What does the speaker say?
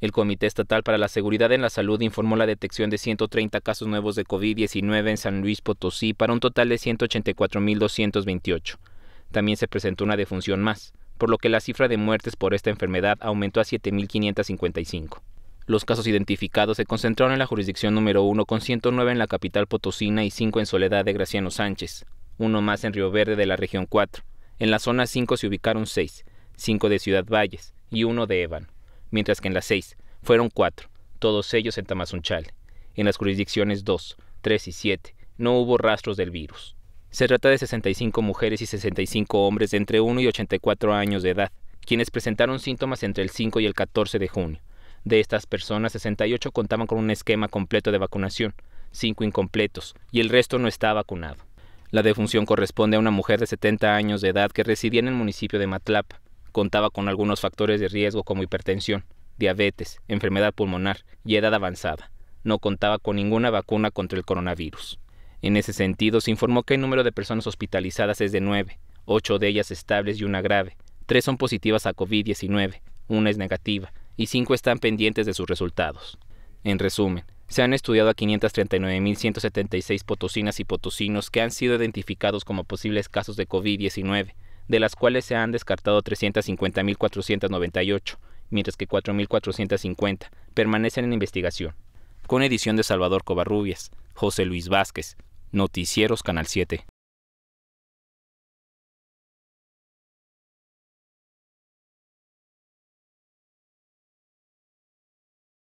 El Comité Estatal para la Seguridad en la Salud informó la detección de 130 casos nuevos de COVID-19 en San Luis Potosí para un total de 184.228. También se presentó una defunción más, por lo que la cifra de muertes por esta enfermedad aumentó a 7.555. Los casos identificados se concentraron en la jurisdicción número 1 con 109 en la capital potosina y 5 en Soledad de Graciano Sánchez, uno más en Río Verde de la región 4. En la zona 5 se ubicaron 6, 5 de Ciudad Valles y uno de Evan mientras que en las seis fueron cuatro, todos ellos en Tamazunchal. En las jurisdicciones 2, 3 y 7 no hubo rastros del virus. Se trata de 65 mujeres y 65 hombres de entre 1 y 84 años de edad, quienes presentaron síntomas entre el 5 y el 14 de junio. De estas personas, 68 contaban con un esquema completo de vacunación, 5 incompletos, y el resto no está vacunado. La defunción corresponde a una mujer de 70 años de edad que residía en el municipio de Matlapa contaba con algunos factores de riesgo como hipertensión, diabetes, enfermedad pulmonar y edad avanzada. No contaba con ninguna vacuna contra el coronavirus. En ese sentido, se informó que el número de personas hospitalizadas es de nueve, ocho de ellas estables y una grave. tres son positivas a COVID-19, una es negativa y cinco están pendientes de sus resultados. En resumen, se han estudiado a 539.176 potosinas y potosinos que han sido identificados como posibles casos de COVID-19 de las cuales se han descartado 350.498, mientras que 4.450 permanecen en investigación. Con edición de Salvador Covarrubias, José Luis Vázquez, Noticieros Canal 7.